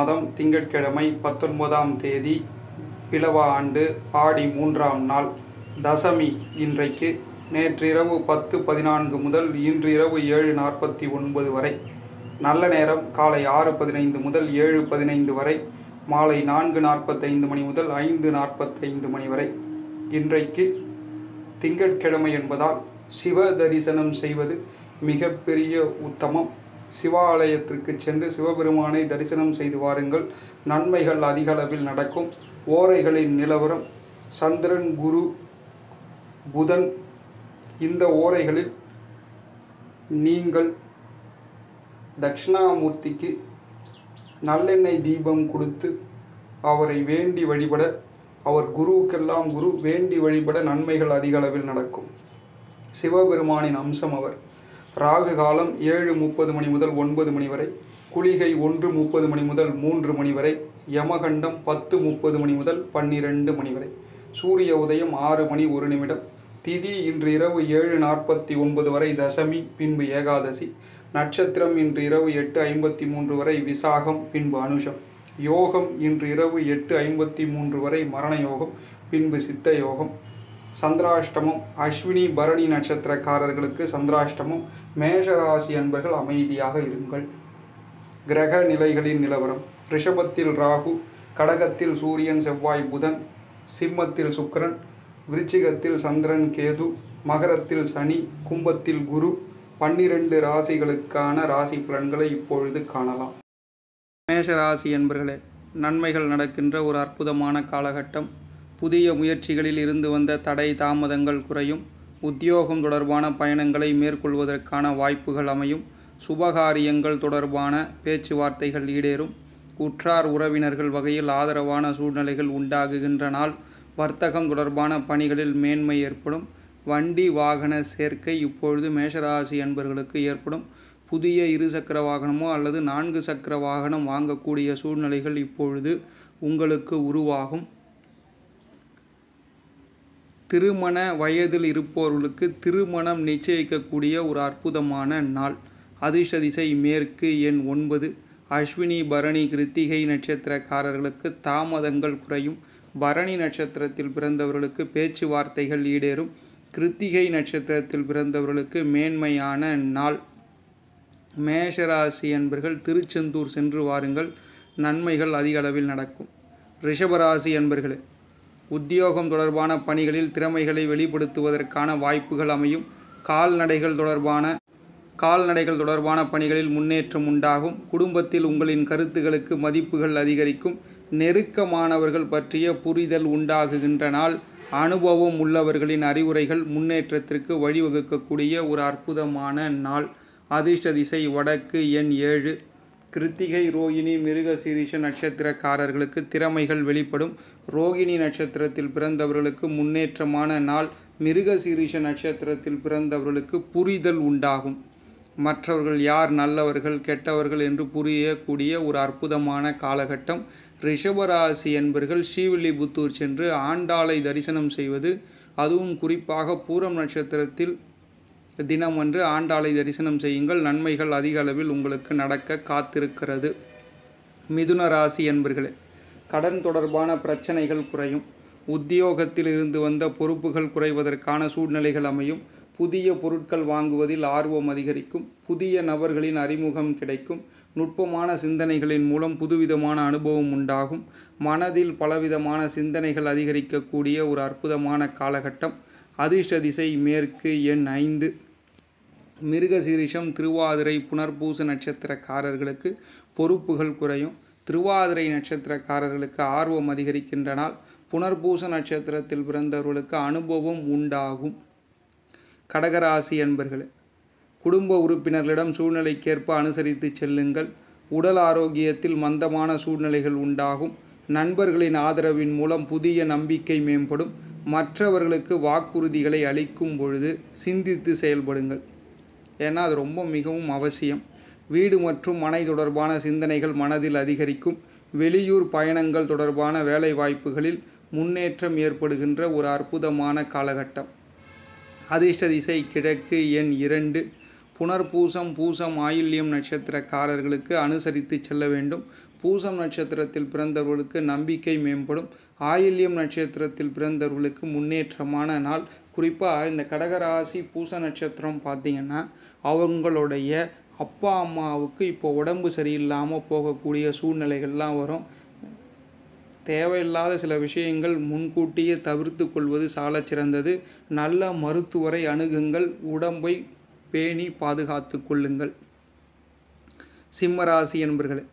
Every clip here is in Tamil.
மாதம் திங்கட்கிழமை பத்தொன்பதாம் தேதி பிளவா ஆண்டு ஆடி மூன்றாம் நாள் தசமி இன்றைக்கு நேற்றிரவு பத்து பதினான்கு முதல் இன்றிரவு ஏழு நாற்பத்தி ஒன்பது வரை நல்ல நேரம் காலை ஆறு பதினைந்து முதல் ஏழு பதினைந்து வரை மாலை நான்கு நாற்பத்தைந்து மணி முதல் ஐந்து நாற்பத்தைந்து மணி வரை இன்றைக்கு திங்கட்கிழமை என்பதால் சிவ தரிசனம் செய்வது மிகப்பெரிய உத்தமம் சிவாலயத்திற்கு சென்று சிவபெருமானை தரிசனம் செய்து வாருங்கள் நன்மைகள் அதிகளவில் நடக்கும் ஓரைகளின் நிலவரம் சந்திரன் குரு புதன் இந்த ஓரைகளில் நீங்கள் தட்சிணாமூர்த்திக்கு நல்லெண்ணெய் தீபம் கொடுத்து அவரை வேண்டி வழிபட அவர் குருவுக்கெல்லாம் குரு வேண்டி வழிபட நன்மைகள் அதிக அளவில் நடக்கும் சிவபெருமானின் அம்சம் அவர் ராகு காலம் ஏழு முப்பது மணி முதல் ஒன்பது மணி வரை குளிகை ஒன்று முப்பது மணி முதல் மூன்று மணி வரை யமகண்டம் பத்து முப்பது மணி முதல் பன்னிரெண்டு மணி வரை சூரிய உதயம் ஆறு மணி ஒரு நிமிடம் திதி இன்று இரவு ஏழு நாற்பத்தி ஒன்பது வரை தசமி பின்பு ஏகாதசி நட்சத்திரம் இன்று இரவு எட்டு ஐம்பத்தி மூன்று வரை விசாகம் பின்பு அனுஷம் யோகம் இன்று இரவு எட்டு ஐம்பத்தி மூன்று வரை மரண யோகம் பின்பு சித்த யோகம் சந்திராஷ்டமம் அஸ்வினி பரணி நட்சத்திரக்காரர்களுக்கு சந்திராஷ்டமம் மேஷராசி அன்பர்கள் அமைதியாக இருங்கள் கிரக நிலைகளின் நிலவரம் ரிஷபத்தில் ராகு கடகத்தில் சூரியன் செவ்வாய் புதன் சிம்மத்தில் சுக்கரன் விருச்சிகத்தில் சந்திரன் கேது மகரத்தில் சனி கும்பத்தில் குரு பன்னிரண்டு ராசிகளுக்கான ராசி பலன்களை இப்பொழுது காணலாம் மேஷராசி என்பர்களே நன்மைகள் நடக்கின்ற ஒரு அற்புதமான காலகட்டம் புதிய முயற்சிகளில் இருந்து வந்த தடை தாமதங்கள் குறையும் உத்தியோகம் தொடர்பான பயணங்களை மேற்கொள்வதற்கான வாய்ப்புகள் அமையும் சுபகாரியங்கள் தொடர்பான பேச்சுவார்த்தைகள் ஈடேறும் உற்றார் உறவினர்கள் வகையில் ஆதரவான சூழ்நிலைகள் உண்டாகுகின்ற நாள் வர்த்தகம் தொடர்பான பணிகளில் மேன்மை ஏற்படும் வண்டி வாகன சேர்க்கை இப்பொழுது மேஷராசி என்பர்களுக்கு ஏற்படும் புதிய இருசக்கர வாகனமோ அல்லது நான்கு சக்கர வாகனம் வாங்கக்கூடிய சூழ்நிலைகள் இப்பொழுது உங்களுக்கு உருவாகும் திருமண வயதில் இருப்பவர்களுக்கு திருமணம் நிச்சயிக்கக்கூடிய ஒரு அற்புதமான நாள் அதிர்ஷ்ட திசை மேற்கு எண் ஒன்பது அஸ்வினி பரணி கிருத்திகை நட்சத்திரக்காரர்களுக்கு தாமதங்கள் குறையும் பரணி நட்சத்திரத்தில் பிறந்தவர்களுக்கு பேச்சுவார்த்தைகள் ஈடேறும் கிருத்திகை நட்சத்திரத்தில் பிறந்தவர்களுக்கு மேன்மையான நாள் மேஷராசி என்பர்கள் திருச்செந்தூர் சென்று வாருங்கள் நன்மைகள் அதிக அளவில் நடக்கும் ரிஷபராசி என்பர்களே உத்தியோகம் தொடர்பான பணிகளில் திறமைகளை வெளிப்படுத்துவதற்கான வாய்ப்புகள் அமையும் கால்நடைகள் தொடர்பான கால்நடைகள் தொடர்பான பணிகளில் முன்னேற்றம் உண்டாகும் குடும்பத்தில் உங்களின் கருத்துகளுக்கு மதிப்புகள் அதிகரிக்கும் நெருக்கமானவர்கள் பற்றிய புரிதல் உண்டாகுகின்ற நாள் அனுபவம் உள்ளவர்களின் அறிவுரைகள் முன்னேற்றத்திற்கு வழிவகுக்கக்கூடிய ஒரு அற்புதமான நாள் அதிர்ஷ்ட திசை வடக்கு எண் ஏழு கிருத்திகை ரோகிணி மிருகசீரிஷ நட்சத்திரக்காரர்களுக்கு திறமைகள் வெளிப்படும் ரோகிணி நட்சத்திரத்தில் பிறந்தவர்களுக்கு முன்னேற்றமான நாள் மிருகசீரிஷ நட்சத்திரத்தில் பிறந்தவர்களுக்கு புரிதல் உண்டாகும் மற்றவர்கள் யார் நல்லவர்கள் கெட்டவர்கள் என்று புரியக்கூடிய ஒரு அற்புதமான காலகட்டம் ரிஷபராசி என்பர்கள் ஸ்ரீவில்லிபுத்தூர் சென்று ஆண்டாளை தரிசனம் செய்வது அதுவும் குறிப்பாக பூரம் நட்சத்திரத்தில் தினம் ஒன்று ஆண்டாளை தரிசனம் செய்யுங்கள் நன்மைகள் அதிக அளவில் உங்களுக்கு நடக்க காத்திருக்கிறது மிதுன ராசி என்பர்களே கடன் தொடர்பான பிரச்சனைகள் குறையும் உத்தியோகத்தில் இருந்து வந்த பொறுப்புகள் குறைவதற்கான சூழ்நிலைகள் அமையும் புதிய பொருட்கள் வாங்குவதில் ஆர்வம் அதிகரிக்கும் புதிய நபர்களின் அறிமுகம் கிடைக்கும் நுட்பமான சிந்தனைகளின் மூலம் புதுவிதமான அனுபவம் உண்டாகும் மனதில் பலவிதமான சிந்தனைகள் அதிகரிக்கக்கூடிய ஒரு அற்புதமான காலகட்டம் அதிர்ஷ்ட திசை மேற்கு எண் ஐந்து மிருகசீரிஷம் திருவாதிரை புனர்பூச நட்சத்திரக்காரர்களுக்கு பொறுப்புகள் குறையும் திருவாதிரை நட்சத்திரக்காரர்களுக்கு ஆர்வம் அதிகரிக்கின்ற நாள் புனர்பூச நட்சத்திரத்தில் பிறந்தவர்களுக்கு அனுபவம் உண்டாகும் கடகராசி என்பர்களே குடும்ப உறுப்பினர்களிடம் சூழ்நிலைக்கேற்ப அனுசரித்து செல்லுங்கள் உடல் ஆரோக்கியத்தில் மந்தமான சூழ்நிலைகள் உண்டாகும் நண்பர்களின் ஆதரவின் மூலம் புதிய நம்பிக்கை மேம்படும் மற்றவர்களுக்கு வாக்குறுதிகளை அளிக்கும் பொழுது சிந்தித்து செயல்படுங்கள் ஏன்னா அது ரொம்ப மிகவும் அவசியம் வீடு மற்றும் மனை தொடர்பான சிந்தனைகள் மனதில் அதிகரிக்கும் வெளியூர் பயணங்கள் தொடர்பான வேலைவாய்ப்புகளில் முன்னேற்றம் ஏற்படுகின்ற ஒரு அற்புதமான காலகட்டம் அதிர்ஷ்ட திசை கிழக்கு எண் இரண்டு புனர்பூசம் பூசம் ஆயுள்யம் நட்சத்திரக்காரர்களுக்கு அனுசரித்து செல்ல வேண்டும் பூசம் நட்சத்திரத்தில் பிறந்தவர்களுக்கு நம்பிக்கை மேம்படும் ஆயுள்யம் நட்சத்திரத்தில் பிறந்தவர்களுக்கு முன்னேற்றமான நாள் குறிப்பாக இந்த கடகராசி பூச நட்சத்திரம் பார்த்திங்கன்னா அவங்களுடைய அப்பா அம்மாவுக்கு இப்போ உடம்பு சரியில்லாமல் போகக்கூடிய சூழ்நிலைகள்லாம் வரும் தேவையில்லாத சில விஷயங்கள் முன்கூட்டியே தவிர்த்து கொள்வது சால சிறந்தது நல்ல மருத்துவரை அணுகுங்கள் உடம்பை பேணி பாதுகாத்து கொள்ளுங்கள் சிம்மராசி என்பர்களே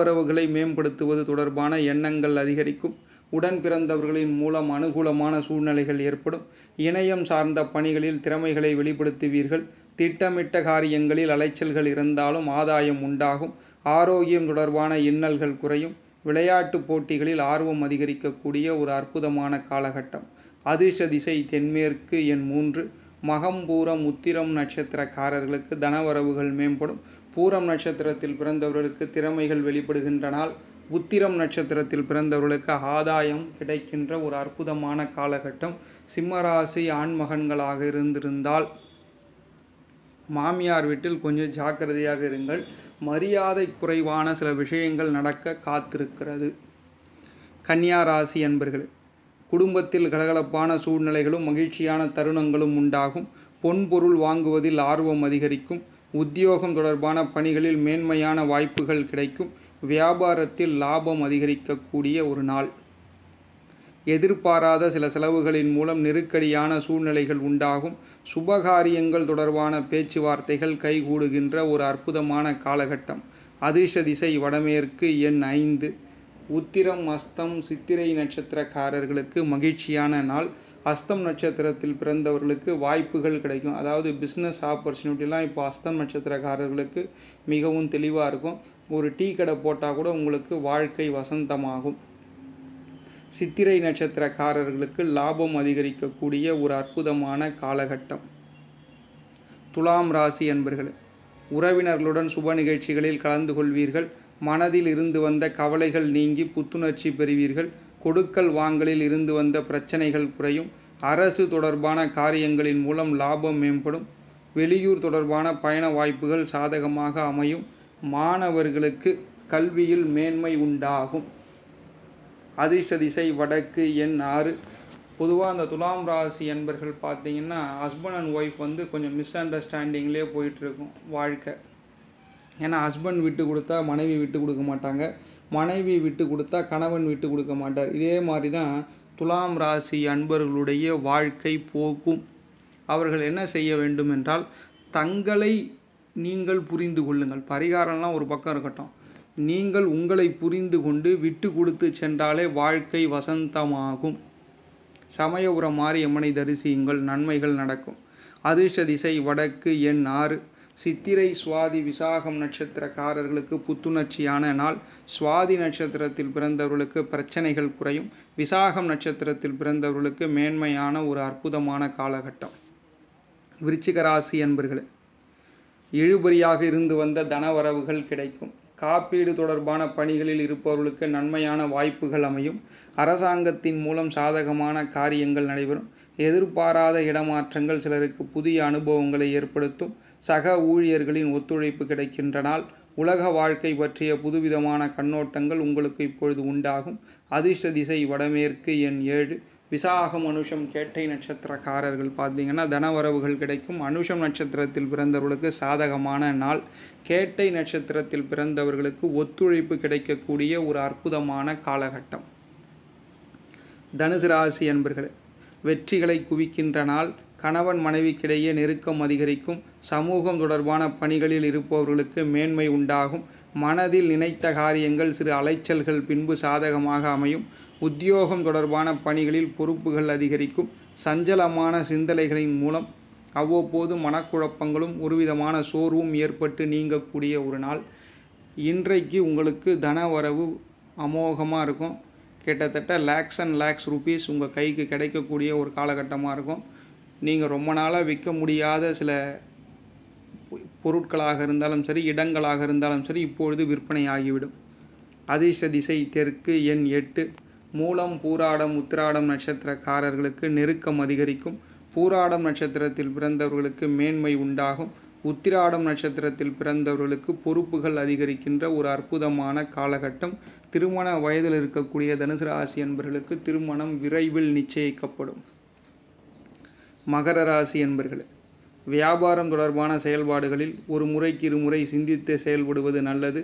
உறவுகளை மேம்படுத்துவது தொடர்பான எண்ணங்கள் அதிகரிக்கும் உடன் பிறந்தவர்களின் மூலம் அனுகூலமான சூழ்நிலைகள் ஏற்படும் இணையம் சார்ந்த பணிகளில் திறமைகளை வெளிப்படுத்துவீர்கள் திட்டமிட்ட காரியங்களில் அலைச்சல்கள் இருந்தாலும் ஆதாயம் உண்டாகும் ஆரோக்கியம் தொடர்பான இன்னல்கள் குறையும் விளையாட்டு போட்டிகளில் ஆர்வம் அதிகரிக்கக்கூடிய ஒரு அற்புதமான காலகட்டம் அதிர்ஷ்ட திசை தென்மேற்கு என் மூன்று மகம் பூரம் உத்திரம் நட்சத்திரக்காரர்களுக்கு தனவரவுகள் மேம்படும் பூரம் நட்சத்திரத்தில் பிறந்தவர்களுக்கு திறமைகள் வெளிப்படுகின்றனால் உத்திரம் நட்சத்திரத்தில் பிறந்தவர்களுக்கு ஆதாயம் கிடைக்கின்ற ஒரு அற்புதமான காலகட்டம் சிம்மராசி ஆண்மகன்களாக இருந்திருந்தால் மாமியார் வீட்டில் கொஞ்சம் ஜாக்கிரதையாக இருங்கள் மரியாதை குறைவான சில விஷயங்கள் நடக்க காத்திருக்கிறது கன்னியா ராசி என்பர்கள் குடும்பத்தில் கலகலப்பான சூழ்நிலைகளும் மகிழ்ச்சியான தருணங்களும் உண்டாகும் பொன்பொருள் வாங்குவதில் ஆர்வம் அதிகரிக்கும் உத்தியோகம் தொடர்பான பணிகளில் மேன்மையான வாய்ப்புகள் கிடைக்கும் வியாபாரத்தில் லாபம் அதிகரிக்கக்கூடிய ஒரு நாள் எதிர்பாராத சில செலவுகளின் மூலம் நெருக்கடியான சூழ்நிலைகள் உண்டாகும் சுபகாரியங்கள் தொடர்பான பேச்சுவார்த்தைகள் கைகூடுகின்ற ஒரு அற்புதமான காலகட்டம் அதிர்ஷ திசை வடமேற்கு எண் ஐந்து உத்திரம் அஸ்தம் சித்திரை நட்சத்திரக்காரர்களுக்கு மகிழ்ச்சியான நாள் அஸ்தம் நட்சத்திரத்தில் பிறந்தவர்களுக்கு வாய்ப்புகள் கிடைக்கும் அதாவது பிஸ்னஸ் ஆப்பர்ச்சுனிட்டிலாம் இப்போ அஸ்தம் நட்சத்திரக்காரர்களுக்கு மிகவும் தெளிவாக இருக்கும் ஒரு டீ கடை போட்டால் கூட உங்களுக்கு வாழ்க்கை வசந்தமாகும் சித்திரை நட்சத்திரக்காரர்களுக்கு லாபம் அதிகரிக்கக்கூடிய ஒரு அற்புதமான காலகட்டம் துலாம் ராசி என்பர்கள் உறவினர்களுடன் சுப நிகழ்ச்சிகளில் கலந்து கொள்வீர்கள் மனதில் இருந்து வந்த கவலைகள் நீங்கி புத்துணர்ச்சி பெறுவீர்கள் கொடுக்கல் வாங்கலில் இருந்து வந்த பிரச்சனைகள் குறையும் அரசு தொடர்பான காரியங்களின் மூலம் லாபம் மேம்படும் வெளியூர் தொடர்பான பயண வாய்ப்புகள் சாதகமாக அமையும் மாணவர்களுக்கு கல்வியில் மேன்மை உண்டாகும் அதிர்ஷ்ட திசை வடக்கு எண் ஆறு பொதுவாக அந்த துலாம் ராசி என்பர்கள் பார்த்தீங்கன்னா ஹஸ்பண்ட் அண்ட் ஒய்ஃப் வந்து கொஞ்சம் மிஸ் அண்டர்ஸ்டாண்டிங்லேயே போயிட்டுருக்கும் வாழ்க்கை ஏன்னா ஹஸ்பண்ட் விட்டு கொடுத்தா மனைவி விட்டு கொடுக்க மாட்டாங்க மனைவி விட்டு கொடுத்தா கணவன் விட்டு கொடுக்க மாட்டார் இதே மாதிரி தான் துலாம் ராசி அன்பர்களுடைய வாழ்க்கை போக்கும் அவர்கள் என்ன செய்ய வேண்டும் என்றால் தங்களை நீங்கள் புரிந்து கொள்ளுங்கள் பரிகாரம்லாம் ஒரு பக்கம் இருக்கட்டும் நீங்கள் உங்களை புரிந்து கொண்டு விட்டு கொடுத்து சென்றாலே வாழ்க்கை வசந்தமாகும் சமயபுர மாரியம்மனை தரிசியுங்கள் நன்மைகள் நடக்கும் அதிர்ஷ்ட திசை வடக்கு எண் ஆறு சித்திரை சுவாதி விசாகம் நட்சத்திரக்காரர்களுக்கு புத்துணர்ச்சியான நாள் சுவாதி நட்சத்திரத்தில் பிறந்தவர்களுக்கு பிரச்சனைகள் குறையும் விசாகம் நட்சத்திரத்தில் பிறந்தவர்களுக்கு மேன்மையான ஒரு அற்புதமான காலகட்டம் விருச்சிகராசி என்பர்களே இழுபறியாக இருந்து வந்த தனவரவுகள் கிடைக்கும் காப்பீடு தொடர்பான பணிகளில் இருப்பவர்களுக்கு நன்மையான வாய்ப்புகள் அமையும் அரசாங்கத்தின் மூலம் சாதகமான காரியங்கள் நடைபெறும் எதிர்பாராத இடமாற்றங்கள் சிலருக்கு புதிய அனுபவங்களை ஏற்படுத்தும் சக ஊழியர்களின் ஒத்துழைப்பு கிடைக்கின்றனால் உலக வாழ்க்கை பற்றிய புதுவிதமான கண்ணோட்டங்கள் உங்களுக்கு இப்பொழுது உண்டாகும் அதிர்ஷ்ட திசை வடமேற்கு எண் ஏழு விசாகம் அனுஷம் கேட்டை நட்சத்திரக்காரர்கள் பார்த்தீங்கன்னா தனவரவுகள் கிடைக்கும் அனுஷம் நட்சத்திரத்தில் பிறந்தவர்களுக்கு சாதகமான நாள் கேட்டை நட்சத்திரத்தில் பிறந்தவர்களுக்கு ஒத்துழைப்பு கிடைக்கக்கூடிய ஒரு அற்புதமான காலகட்டம் தனுசு ராசி அன்பர்களே வெற்றிகளை குவிக்கின்ற நாள் கணவன் மனைவிக்கிடையே நெருக்கம் அதிகரிக்கும் சமூகம் தொடர்பான பணிகளில் இருப்பவர்களுக்கு மேன்மை உண்டாகும் மனதில் நினைத்த காரியங்கள் சிறு அலைச்சல்கள் பின்பு சாதகமாக அமையும் உத்தியோகம் தொடர்பான பணிகளில் பொறுப்புகள் அதிகரிக்கும் சஞ்சலமான சிந்தனைகளின் மூலம் அவ்வப்போது மனக்குழப்பங்களும் ஒருவிதமான சோர்வும் ஏற்பட்டு நீங்கக்கூடிய ஒரு நாள் இன்றைக்கு உங்களுக்கு தன வரவு அமோகமாக இருக்கும் கிட்டத்தட்ட லேக்ஸ் அண்ட் லேக்ஸ் ருபீஸ் உங்கள் கைக்கு கிடைக்கக்கூடிய ஒரு காலகட்டமாக இருக்கும் நீங்கள் ரொம்ப நாளாக விற்க முடியாத சில பொருட்களாக இருந்தாலும் சரி இடங்களாக இருந்தாலும் சரி இப்பொழுது விற்பனை ஆகிவிடும் அதிர்ஷ்ட திசை தெற்கு எண் எட்டு மூலம் பூராடம் உத்திராடம் நட்சத்திரக்காரர்களுக்கு நெருக்கம் அதிகரிக்கும் பூராடம் நட்சத்திரத்தில் பிறந்தவர்களுக்கு மேன்மை உண்டாகும் உத்திராடம் நட்சத்திரத்தில் பிறந்தவர்களுக்கு பொறுப்புகள் அதிகரிக்கின்ற ஒரு அற்புதமான காலகட்டம் திருமண வயதில் இருக்கக்கூடிய தனுசு ராசி என்பர்களுக்கு திருமணம் விரைவில் நிச்சயிக்கப்படும் மகர ராசி என்பர்கள் வியாபாரம் தொடர்பான செயல்பாடுகளில் ஒரு முறைக்கு இருமுறை சிந்தித்து செயல்படுவது நல்லது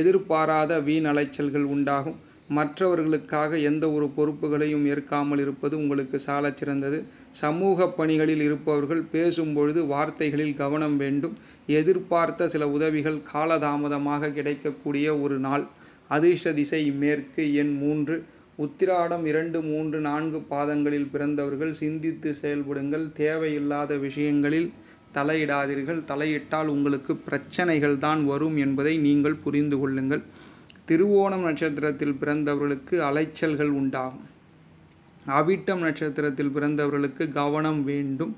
எதிர்பாராத வீண் அலைச்சல்கள் உண்டாகும் மற்றவர்களுக்காக எந்த ஒரு பொறுப்புகளையும் ஏற்காமல் இருப்பது உங்களுக்கு சால சிறந்தது சமூக பணிகளில் இருப்பவர்கள் பேசும்பொழுது வார்த்தைகளில் கவனம் வேண்டும் எதிர்பார்த்த சில உதவிகள் காலதாமதமாக கிடைக்கக்கூடிய ஒரு நாள் அதிர்ஷ்ட திசை மேற்கு எண் மூன்று உத்திராடம் இரண்டு மூன்று நான்கு பாதங்களில் பிறந்தவர்கள் சிந்தித்து செயல்படுங்கள் தேவையில்லாத விஷயங்களில் தலையிடாதீர்கள் தலையிட்டால் உங்களுக்கு பிரச்சனைகள் தான் வரும் என்பதை நீங்கள் புரிந்து கொள்ளுங்கள் திருவோணம் நட்சத்திரத்தில் பிறந்தவர்களுக்கு அலைச்சல்கள் உண்டாகும் அவிட்டம் நட்சத்திரத்தில் பிறந்தவர்களுக்கு கவனம் வேண்டும்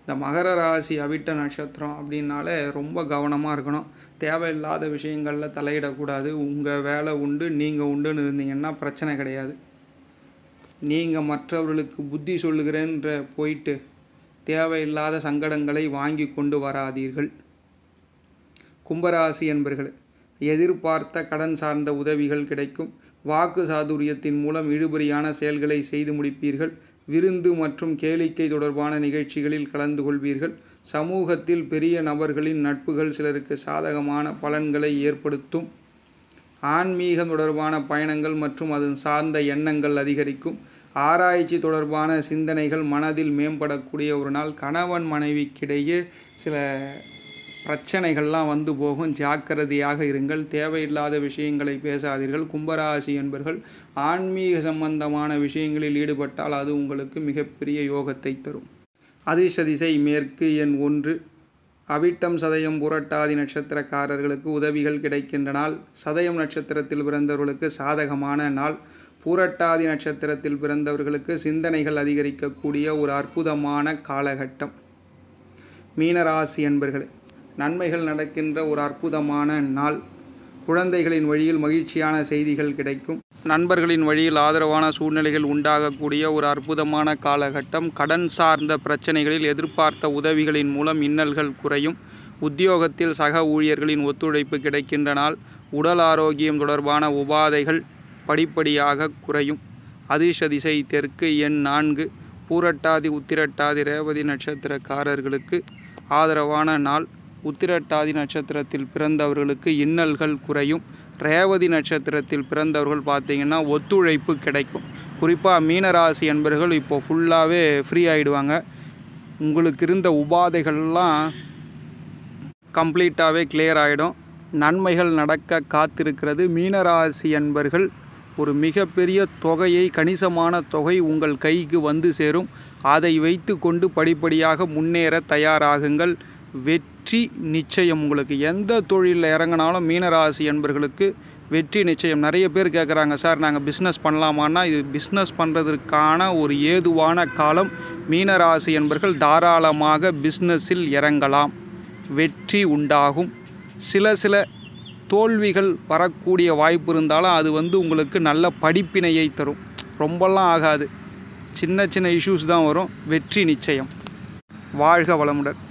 இந்த மகர ராசி அவிட்ட நட்சத்திரம் அப்படின்னாலே ரொம்ப கவனமாக இருக்கணும் தேவையில்லாத விஷயங்களில் தலையிடக்கூடாது உங்கள் வேலை உண்டு நீங்கள் உண்டுன்னு இருந்தீங்கன்னா பிரச்சனை கிடையாது நீங்கள் மற்றவர்களுக்கு புத்தி சொல்லுகிறேன்ற போயிட்டு தேவையில்லாத சங்கடங்களை வாங்கி கொண்டு வராதீர்கள் கும்பராசி என்பர்கள் எதிர்பார்த்த கடன் சார்ந்த உதவிகள் கிடைக்கும் வாக்கு சாதுரியத்தின் மூலம் இழுபறியான செயல்களை செய்து முடிப்பீர்கள் விருந்து மற்றும் கேளிக்கை தொடர்பான நிகழ்ச்சிகளில் கலந்து கொள்வீர்கள் சமூகத்தில் பெரிய நபர்களின் நட்புகள் சிலருக்கு சாதகமான பலன்களை ஏற்படுத்தும் ஆன்மீகம் தொடர்பான பயணங்கள் மற்றும் அது சார்ந்த எண்ணங்கள் அதிகரிக்கும் ஆராய்ச்சி தொடர்பான சிந்தனைகள் மனதில் மேம்படக்கூடிய ஒரு நாள் கணவன் மனைவிக்கிடையே சில பிரச்சனைகள்லாம் வந்து போகும் ஜாக்கிரதையாக இருங்கள் தேவையில்லாத விஷயங்களை பேசாதீர்கள் கும்பராசி என்பர்கள் ஆன்மீக சம்பந்தமான விஷயங்களில் ஈடுபட்டால் அது உங்களுக்கு மிகப்பெரிய யோகத்தை தரும் அதிர்ஷ மேற்கு எண் ஒன்று அவிட்டம் சதயம் புரட்டாதி நட்சத்திரக்காரர்களுக்கு உதவிகள் கிடைக்கின்ற நாள் சதயம் நட்சத்திரத்தில் பிறந்தவர்களுக்கு சாதகமான நாள் பூரட்டாதி நட்சத்திரத்தில் பிறந்தவர்களுக்கு சிந்தனைகள் அதிகரிக்கக்கூடிய ஒரு அற்புதமான காலகட்டம் மீனராசி என்பர்களே நன்மைகள் நடக்கின்ற ஒரு அற்புதமான நாள் குழந்தைகளின் வழியில் மகிழ்ச்சியான செய்திகள் கிடைக்கும் நண்பர்களின் வழியில் ஆதரவான சூழ்நிலைகள் உண்டாகக்கூடிய ஒரு அற்புதமான காலகட்டம் கடன் சார்ந்த பிரச்சனைகளில் எதிர்பார்த்த உதவிகளின் மூலம் இன்னல்கள் குறையும் உத்தியோகத்தில் சக ஊழியர்களின் ஒத்துழைப்பு கிடைக்கின்ற நாள் உடல் ஆரோக்கியம் தொடர்பான உபாதைகள் படிப்படியாக குறையும் அதிர்ஷ திசை தெற்கு எண் நான்கு பூரட்டாதி உத்திரட்டாதி ரேவதி நட்சத்திரக்காரர்களுக்கு ஆதரவான நாள் உத்திரட்டாதி நட்சத்திரத்தில் பிறந்தவர்களுக்கு இன்னல்கள் குறையும் ரேவதி நட்சத்திரத்தில் பிறந்தவர்கள் பார்த்திங்கன்னா ஒத்துழைப்பு கிடைக்கும் குறிப்பாக மீனராசி என்பர்கள் இப்போ ஃபுல்லாகவே ஃப்ரீ ஆகிடுவாங்க உங்களுக்கு இருந்த உபாதைகள்லாம் கம்ப்ளீட்டாகவே கிளியர் ஆகிடும் நன்மைகள் நடக்க காத்திருக்கிறது மீனராசி என்பர்கள் ஒரு மிகப்பெரிய தொகையை கணிசமான தொகை உங்கள் கைக்கு வந்து சேரும் அதை வைத்து கொண்டு படிப்படியாக முன்னேற தயாராகுங்கள் வெற்றி நிச்சயம் உங்களுக்கு எந்த தொழிலில் இறங்கினாலும் மீனராசி என்பர்களுக்கு வெற்றி நிச்சயம் நிறைய பேர் கேட்குறாங்க சார் நாங்கள் பிஸ்னஸ் பண்ணலாமான்னா இது பிஸ்னஸ் பண்ணுறதுக்கான ஒரு ஏதுவான காலம் மீனராசி என்பர்கள் தாராளமாக பிஸ்னஸில் இறங்கலாம் வெற்றி உண்டாகும் சில சில தோல்விகள் வரக்கூடிய வாய்ப்பு இருந்தாலும் அது வந்து உங்களுக்கு நல்ல படிப்பினையை தரும் ரொம்பலாம் ஆகாது சின்ன சின்ன இஷ்யூஸ் தான் வரும் வெற்றி நிச்சயம் வாழ்க வளமுடன்